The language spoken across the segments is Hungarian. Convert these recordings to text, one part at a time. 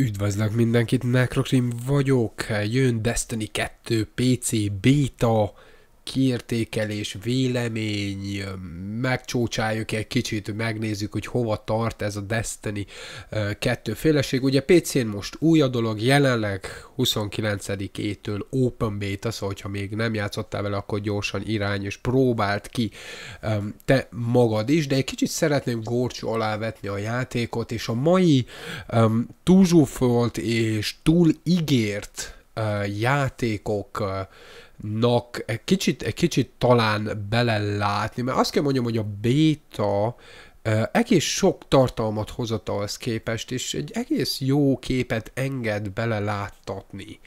Üdvözlök mindenkit, Necrocrim vagyok, jön Destiny 2 PC Beta kiértékelés, vélemény, megcsócsáljuk egy kicsit, megnézzük, hogy hova tart ez a Destiny kettőféleség. Ugye PC-n most új a dolog, jelenleg 29-től Open Beta, szóval ha még nem játszottál vele, akkor gyorsan irány és próbált ki te magad is, de egy kicsit szeretném górcsú alá vetni a játékot, és a mai um, túlzsúfolt és túl ígért uh, játékok uh, nak egy kicsit, egy kicsit talán belelátni, mert azt kell mondjam, hogy a béta egész sok tartalmat hozott ahhoz képest, és egy egész jó képet enged beleláttatni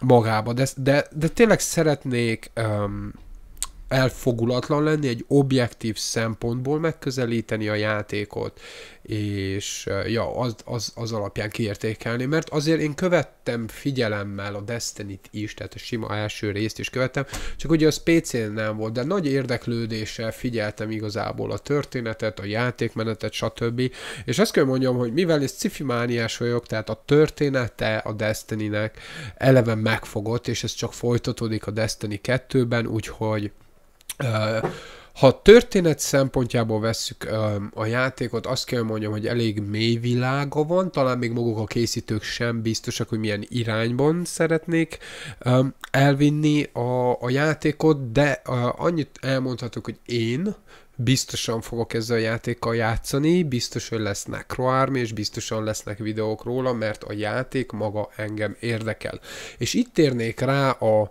magába, de, de, de tényleg szeretnék um, elfogulatlan lenni, egy objektív szempontból megközelíteni a játékot, és ja, az, az, az alapján kiértékelni, mert azért én követtem figyelemmel a destiny is, tehát a sima első részt is követtem, csak ugye az PC-n nem volt, de nagy érdeklődéssel figyeltem igazából a történetet, a játékmenetet, stb. És azt kell mondjam, hogy mivel ez cifimániás vagyok, tehát a története a destiny eleve megfogott, és ez csak folytatódik a Destiny 2-ben, úgyhogy ha történet szempontjából vesszük a játékot, azt kell mondjam, hogy elég mély világa van, talán még maguk a készítők sem biztosak, hogy milyen irányban szeretnék elvinni a, a játékot, de annyit elmondhatok, hogy én biztosan fogok ezzel a játékkal játszani, biztos, hogy lesz nekroárm, és biztosan lesznek videók róla, mert a játék maga engem érdekel. És itt térnék rá a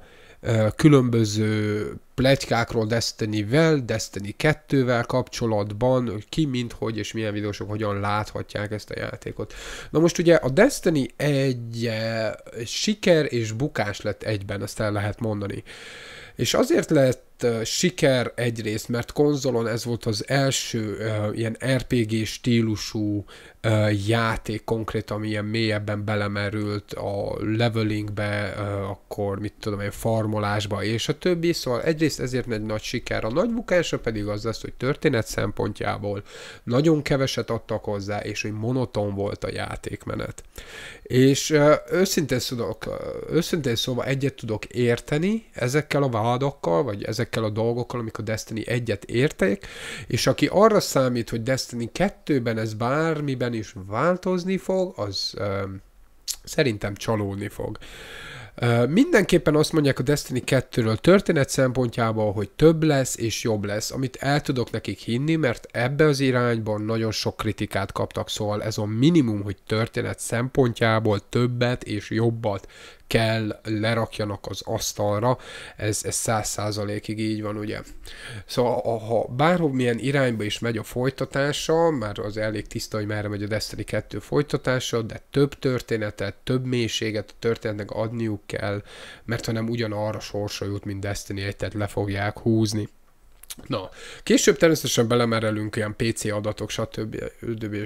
különböző pletykákról Destiny-vel, Destiny 2-vel kapcsolatban, hogy ki, mint, hogy és milyen videósok hogyan láthatják ezt a játékot. Na most ugye a Destiny egy siker és bukás lett egyben, ezt el lehet mondani. És azért lett siker egyrészt, mert konzolon ez volt az első uh, ilyen RPG stílusú játék konkrét, ami ilyen mélyebben belemerült a levelingbe, akkor mit tudom én, farmolásba és a többi, szóval egyrészt ezért egy nagy siker, a nagy bukása pedig az lesz, hogy történet szempontjából nagyon keveset adtak hozzá, és hogy monoton volt a játékmenet. És őszintén, tudok, őszintén szóval egyet tudok érteni ezekkel a vádakkal, vagy ezekkel a dolgokkal, amik a Destiny egyet érték, és aki arra számít, hogy Destiny 2-ben ez bármiben ugyanis változni fog, az ö, szerintem csalódni fog. Uh, mindenképpen azt mondják a Destiny 2-ről történet szempontjából, hogy több lesz és jobb lesz, amit el tudok nekik hinni, mert ebbe az irányban nagyon sok kritikát kaptak, szóval ez a minimum, hogy történet szempontjából többet és jobbat kell lerakjanak az asztalra, ez száz százalékig így van, ugye. Szóval ha milyen irányba is megy a folytatása, már az elég tiszta, hogy merre megy a Destiny 2 folytatása, de több történetet, több mélységet a történetnek adniuk kell, mert ha nem ugyanarra sorsa jut, mint Destiny 1, tehát le fogják húzni. Na, később természetesen belemerelünk ilyen PC adatok, stb.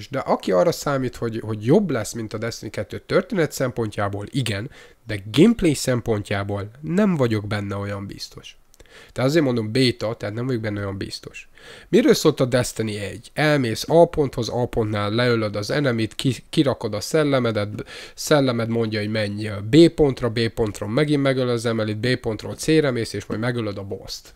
De aki arra számít, hogy, hogy jobb lesz, mint a Destiny 2 történet szempontjából, igen, de gameplay szempontjából nem vagyok benne olyan biztos. Tehát azért mondom beta, tehát nem vagyok benne olyan biztos. Miről szólt a Destiny 1? Elmész A ponthoz, A pontnál leölöd az enemit, ki, kirakod a szellemedet, szellemed mondja, hogy menj B pontra, B pontra megint megöl az emelit, B pontról C-re mész, és majd megölöd a boss-t.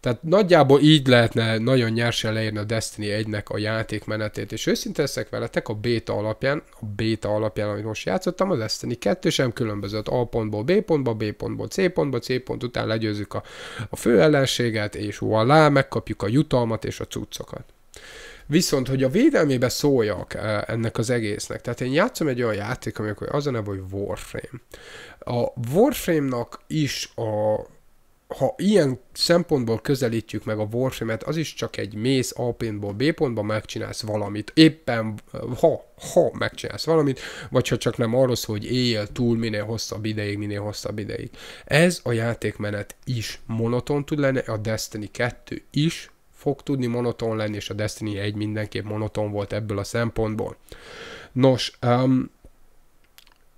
Tehát nagyjából így lehetne nagyon nyersen leírni a Destiny egynek a játékmenetét, és őszinte leszek veletek, a beta alapján, a beta alapján, amit most játszottam, a Destiny 2 sem különbözött A pontból B pontba, B pontból C pontba, C pont után legyőzzük a, a fő ellenséget, és voilà, megkapjuk a jutalmat és a cuccokat. Viszont, hogy a védelmébe szóljak e, ennek az egésznek, tehát én játszom egy olyan játék, amikor az a neve, hogy Warframe. A Warframe-nak is a ha ilyen szempontból közelítjük meg a warframe az is csak egy mész A pontból B pontba megcsinálsz valamit. Éppen ha, ha megcsinálsz valamit, vagy ha csak nem arról szól, hogy éjjel túl minél hosszabb ideig, minél hosszabb ideig. Ez a játékmenet is monoton tud lenni, a Destiny 2 is fog tudni monoton lenni, és a Destiny 1 mindenképp monoton volt ebből a szempontból. Nos, um,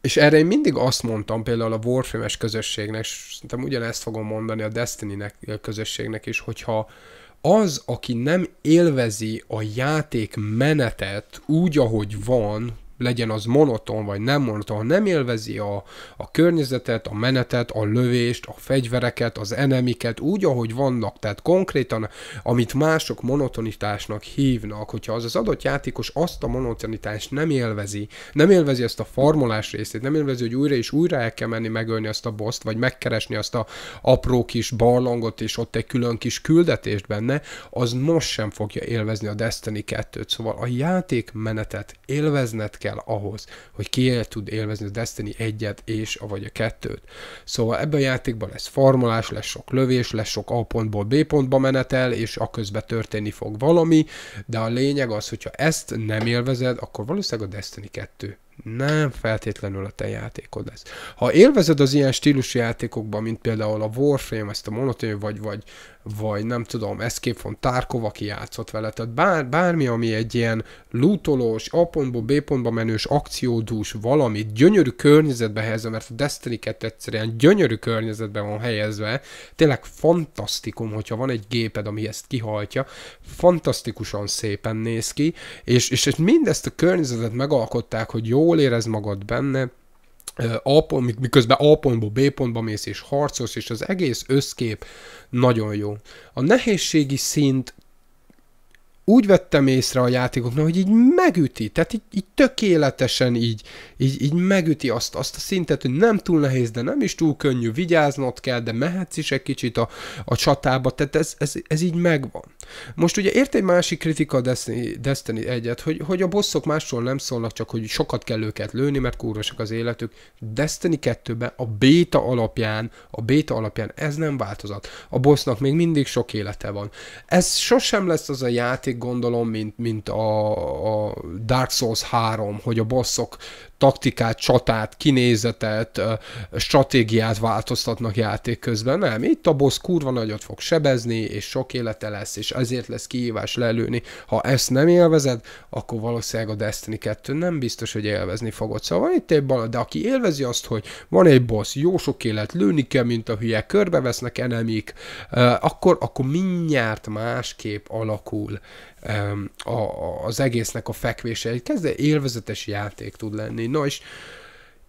és erre én mindig azt mondtam például a Warframe-es közösségnek, és szerintem ugyanezt fogom mondani a Destiny-nek a közösségnek is, hogyha az, aki nem élvezi a játék menetet úgy, ahogy van, legyen az monoton vagy nem monoton, ha nem élvezi a, a környezetet, a menetet, a lövést, a fegyvereket, az enemiket úgy, ahogy vannak, tehát konkrétan, amit mások monotonitásnak hívnak, hogyha az az adott játékos azt a monotonitást nem élvezi, nem élvezi ezt a farmolás részét, nem élvezi, hogy újra és újra el kell menni megölni azt a boszt, vagy megkeresni azt a apró kis barlangot, és ott egy külön kis küldetést benne, az most sem fogja élvezni a Destiny 2-t. Szóval a játék menetet élvezned kell, kell ahhoz, hogy ki tud élvezni a Destiny 1-et és vagy a 2-t. Szóval ebben a játékban lesz formulás, lesz sok lövés, lesz sok A pontból B pontba menetel, és a közben történni fog valami, de a lényeg az, hogyha ezt nem élvezed, akkor valószínűleg a Destiny 2 nem feltétlenül a te játékod lesz. Ha élvezed az ilyen stílusú játékokban, mint például a Warframe, ezt a monotony, vagy, vagy vagy nem tudom, Escape from Tarkov, aki játszott vele, tehát bár, bármi, ami egy ilyen lootolós, A pontból B pontba menős akciódús valamit gyönyörű környezetbe helyezve, mert a Destiny 2 egyszerűen gyönyörű környezetben van helyezve, tényleg fantasztikum, hogyha van egy géped, ami ezt kihajtja, fantasztikusan szépen néz ki, és, és, és mindezt a környezetet megalkották, hogy jól érez magad benne, a pont, miközben A pontból B pontba mész és harcolsz, és az egész összkép nagyon jó. A nehézségi szint úgy vettem észre a játékoknak, hogy így megüti, tehát így, így tökéletesen így, így, így megüti azt, azt a szintet, hogy nem túl nehéz, de nem is túl könnyű, vigyáznod kell, de mehetsz is egy kicsit a, a csatába, tehát ez, ez, ez így megvan. Most ugye ért egy másik kritika Destiny, Destiny egyet, hogy, hogy a bosszok másról nem szólnak, csak hogy sokat kell őket lőni, mert kúrosak az életük. Destiny 2-ben a béta alapján, a béta alapján ez nem változat. A bossnak még mindig sok élete van. Ez sosem lesz az a játék, gondolom, mint, mint a, a Dark Souls 3, hogy a bosszok taktikát, csatát, kinézetet, stratégiát változtatnak játék közben. Nem, itt a boss kurva nagyot fog sebezni, és sok élete lesz, és ezért lesz kihívás lelőni. Ha ezt nem élvezed, akkor valószínűleg a Destiny 2 nem biztos, hogy élvezni fogod. Szóval van itt egy bal, de aki élvezi azt, hogy van egy boss, jó sok élet, lőni kell, mint a hülye, körbevesznek enemik, akkor, akkor mindjárt másképp alakul a, az egésznek a fekvése. Egy kezdve élvezetes játék tud lenni. Na és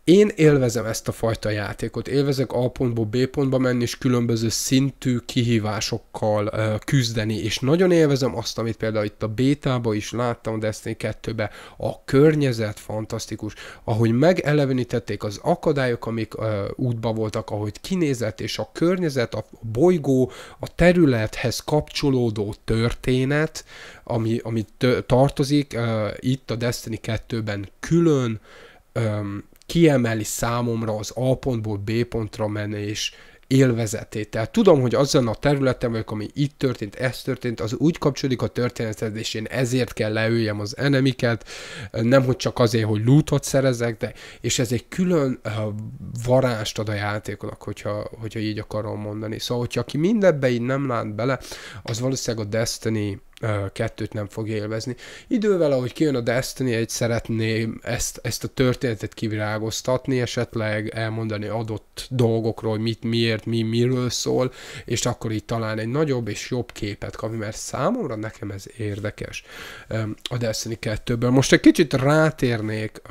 én élvezem ezt a fajta játékot, élvezek A pontból B pontba menni, és különböző szintű kihívásokkal uh, küzdeni, és nagyon élvezem azt, amit például itt a bétába is láttam Destiny 2-be, a környezet fantasztikus, ahogy megelevenítették az akadályok, amik uh, útba voltak, ahogy kinézett, és a környezet, a bolygó, a területhez kapcsolódó történet, ami, ami tartozik uh, itt a Destiny 2-ben külön, kiemeli számomra az A pontból B pontra menés élvezetét. Tehát tudom, hogy azon a területen vagyok, ami itt történt, ez történt, az úgy kapcsolódik a történethez, és én ezért kell leüljem az enemiket, nem hogy csak azért, hogy lootot szerezek, de és ez egy külön uh, varást ad a játékonak, hogyha, hogyha így akarom mondani. Szóval, hogyha aki mindebbe így nem lát bele, az valószínűleg a Destiny kettőt nem fog élvezni. Idővel, ahogy kijön a Destiny, egy szeretném ezt, ezt a történetet kivirágoztatni, esetleg elmondani adott dolgokról, mit, miért, mi, miről szól, és akkor így talán egy nagyobb és jobb képet kapni, mert számomra nekem ez érdekes a Destiny 2-ből. Most egy kicsit rátérnék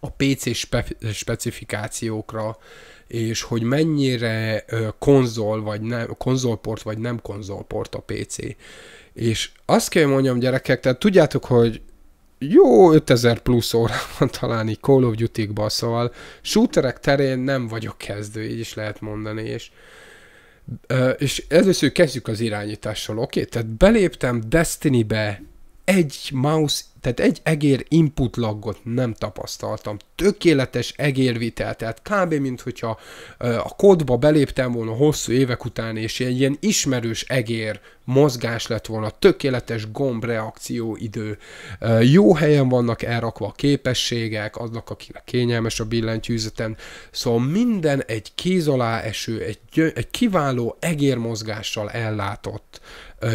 a PC spe- specifikációkra, és hogy mennyire konzol vagy nem, konzolport vagy nem konzolport a PC. És azt kell mondjam, gyerekek, tehát tudjátok, hogy jó 5000 plusz óra van találni Call of duty szóval shooterek terén nem vagyok kezdő, így is lehet mondani, és és először kezdjük az irányítással, oké? Okay? Tehát beléptem Destiny-be egy mouse tehát egy egér input laggot nem tapasztaltam. Tökéletes egérvitel, tehát kb. mint hogyha a kódba beléptem volna hosszú évek után, és egy ilyen ismerős egér mozgás lett volna, tökéletes gombreakció idő. Jó helyen vannak elrakva a képességek, aznak, akinek kényelmes a billentyűzeten. Szóval minden egy kéz alá eső, egy, egy kiváló egérmozgással ellátott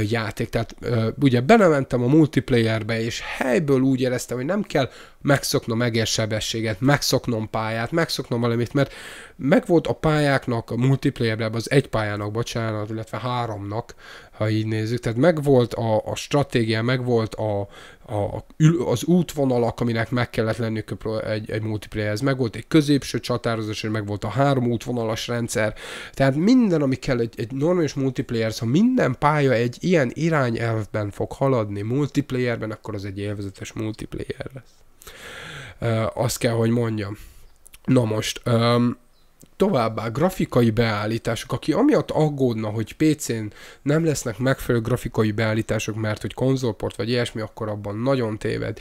játék. Tehát ugye belementem a multiplayerbe, és hely fejből úgy éreztem, hogy nem kell megszoknom egérsebességet, megszoknom pályát, megszoknom valamit, mert megvolt a pályáknak, a multiplayerben, az egy pályának, bocsánat, illetve háromnak, ha így nézzük, tehát megvolt a, a stratégia, megvolt a, a, az útvonalak, aminek meg kellett lenniük egy, egy multiplayerhez. Meg volt egy középső csatározás, meg volt a három útvonalas rendszer. Tehát minden, ami kell egy, egy normális multiplayer ha minden pálya egy ilyen irányelvben fog haladni multiplayerben, akkor az egy élvezetes multiplayer lesz. E, azt kell, hogy mondjam. Na most, um, Továbbá grafikai beállítások, aki amiatt aggódna, hogy PC-n nem lesznek megfelelő grafikai beállítások, mert hogy konzolport vagy ilyesmi, akkor abban nagyon téved.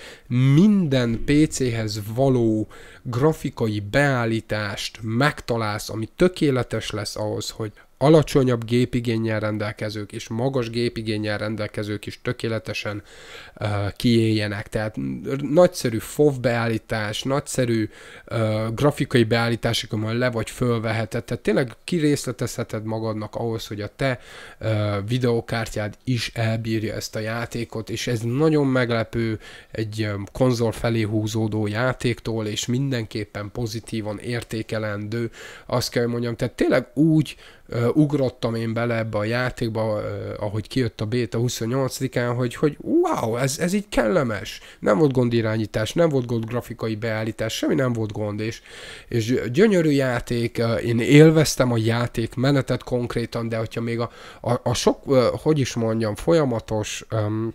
Minden PC-hez való grafikai beállítást megtalálsz, ami tökéletes lesz ahhoz, hogy alacsonyabb gépigényel rendelkezők és magas gépigényel rendelkezők is tökéletesen uh, kiéljenek. Tehát nagyszerű FOV beállítás, nagyszerű uh, grafikai beállítás, amikor le vagy fölveheted. Tehát tényleg kirészletezheted magadnak ahhoz, hogy a te uh, videokártyád is elbírja ezt a játékot, és ez nagyon meglepő egy um, konzol felé húzódó játéktól, és mindenképpen pozitívan értékelendő. Azt kell mondjam, tehát tényleg úgy ugrottam én bele ebbe a játékba, ahogy kijött a beta 28-án, hogy, hogy wow, ez, ez így kellemes. Nem volt gond irányítás, nem volt gond grafikai beállítás, semmi nem volt gond, és, és gyönyörű játék, én élveztem a játék menetet konkrétan, de hogyha még a, a, a sok, hogy is mondjam, folyamatos um,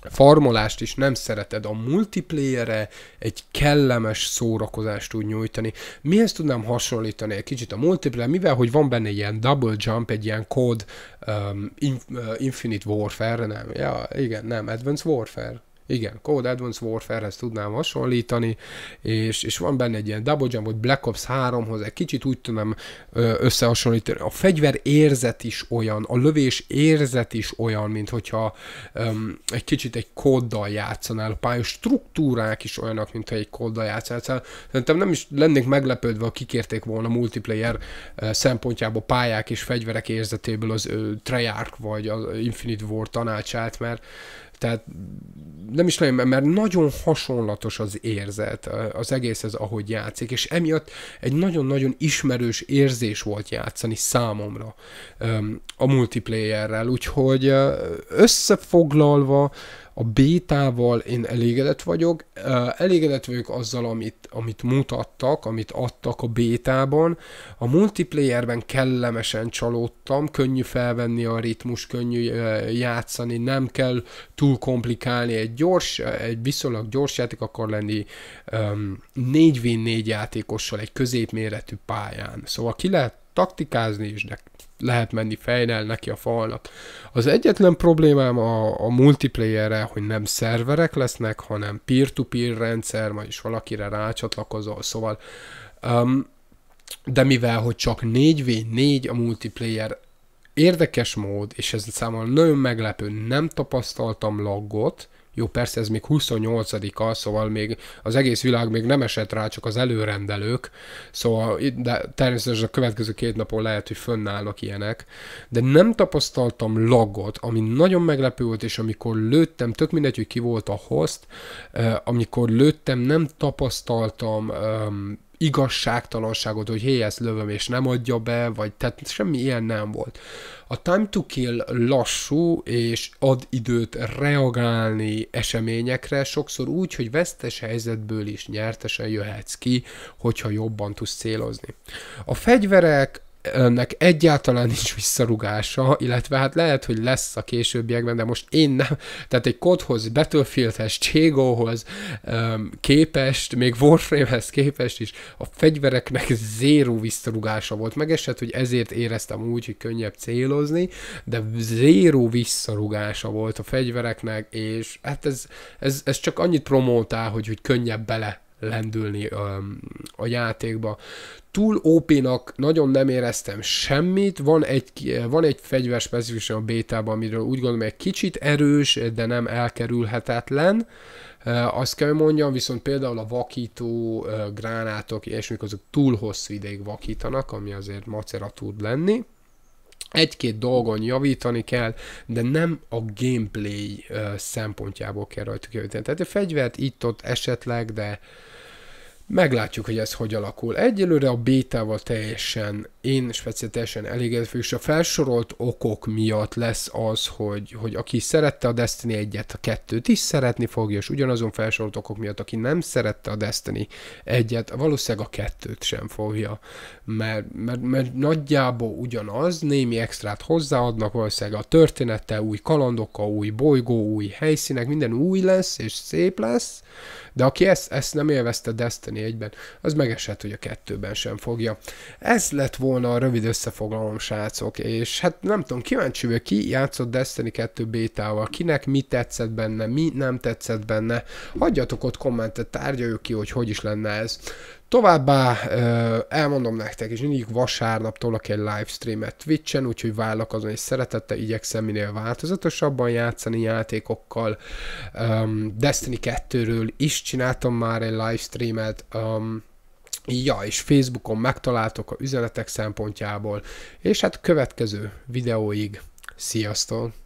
farmolást is nem szereted, a multiplayerre egy kellemes szórakozást tud nyújtani. Mihez tudnám hasonlítani egy kicsit a multiplayer, mivel hogy van benne ilyen double jump, egy ilyen kód um, uh, Infinite Warfare, nem, ja, igen, nem, Advanced Warfare, igen, Code Advanced Warfare-hez tudnám hasonlítani, és, és van benne egy ilyen double jump, vagy Black Ops 3-hoz, egy kicsit úgy tudom összehasonlítani. A fegyver érzet is olyan, a lövés érzet is olyan, mint hogyha um, egy kicsit egy kóddal játszanál, a pályos struktúrák is olyanak, mint ha egy kóddal játszanál. szerintem nem is lennék meglepődve, ha kikérték volna multiplayer szempontjából pályák és fegyverek érzetéből az uh, Treyarch vagy az Infinite War tanácsát, mert tehát nem is nagyon, mert nagyon hasonlatos az érzet az egészhez, ahogy játszik, és emiatt egy nagyon-nagyon ismerős érzés volt játszani számomra a multiplayerrel, úgyhogy összefoglalva a bétával én elégedett vagyok, elégedett vagyok azzal, amit, amit mutattak, amit adtak a bétában. A multiplayerben kellemesen csalódtam, könnyű felvenni a ritmus, könnyű játszani, nem kell túl komplikálni, egy gyors, egy viszonylag gyors játék akar lenni 4v4 játékossal egy középméretű pályán. Szóval ki lehet taktikázni is, de lehet menni fejnel neki a falnak. Az egyetlen problémám a, a multiplayerre, hogy nem szerverek lesznek, hanem peer-to-peer rendszer, is valakire rácsatlakozol, szóval um, de mivel, hogy csak 4v4 a multiplayer érdekes mód, és ez számomra nagyon meglepő, nem tapasztaltam laggot, jó, persze ez még 28-a, szóval még az egész világ még nem esett rá, csak az előrendelők, szóval de természetesen a következő két napon lehet, hogy fönnállnak ilyenek, de nem tapasztaltam lagot, ami nagyon meglepő volt, és amikor lőttem, tök mindegy, hogy ki volt a host, eh, amikor lőttem, nem tapasztaltam igazságtalanságot, hogy hé, ezt lövöm és nem adja be, vagy tehát semmi ilyen nem volt. A Time to Kill lassú, és ad időt reagálni eseményekre, sokszor úgy, hogy vesztes helyzetből is nyertesen jöhetsz ki, hogyha jobban tudsz célozni. A fegyverek ennek egyáltalán nincs visszarugása, illetve hát lehet, hogy lesz a későbbiekben, de most én nem. Tehát egy kodhoz, Battlefieldhez, Cségóhoz um, képest, még Warframehez képest is a fegyvereknek zéró visszarugása volt. Megesett, hogy ezért éreztem úgy, hogy könnyebb célozni, de zéró visszarugása volt a fegyvereknek, és hát ez, ez, ez csak annyit promótál, hogy, hogy könnyebb bele lendülni um, a játékba. Túl OP-nak nagyon nem éreztem semmit, van egy, van egy fegyver specifikusan a bétában, amiről úgy gondolom, egy kicsit erős, de nem elkerülhetetlen. Uh, azt kell mondjam, viszont például a vakító uh, gránátok, és azok túl hosszú ideig vakítanak, ami azért macera tud lenni egy-két dolgon javítani kell, de nem a gameplay uh, szempontjából kell rajtuk javítani. Tehát a fegyvert itt-ott esetleg, de Meglátjuk, hogy ez hogy alakul. Egyelőre a bétával teljesen én speciál teljesen elégedve, és a felsorolt okok miatt lesz az, hogy, hogy aki szerette a Destiny egyet a kettőt is szeretni fogja, és ugyanazon felsorolt okok miatt, aki nem szerette a Destiny egyet valószínűleg a kettőt sem fogja, mert, mert, mert nagyjából ugyanaz, némi extrát hozzáadnak valószínűleg a történettel, új kalandokkal, új bolygó, új helyszínek, minden új lesz, és szép lesz, de aki ezt, ezt nem élvezte Destiny egyben, az megesett, hogy a kettőben sem fogja. Ez lett volna volna a rövid összefoglalom, srácok, és hát nem tudom, kíváncsi vagyok, ki játszott Destiny 2 bétával, kinek mi tetszett benne, mi nem tetszett benne, hagyjatok ott kommentet, tárgyaljuk ki, hogy hogy is lenne ez. Továbbá elmondom nektek, és mindig vasárnaptól egy livestreamet Twitch-en, úgyhogy vállak azon, és szeretettel igyekszem minél változatosabban játszani játékokkal. Destiny 2-ről is csináltam már egy livestreamet, Ja, és Facebookon megtaláltok a üzenetek szempontjából, és hát következő videóig. Sziasztok!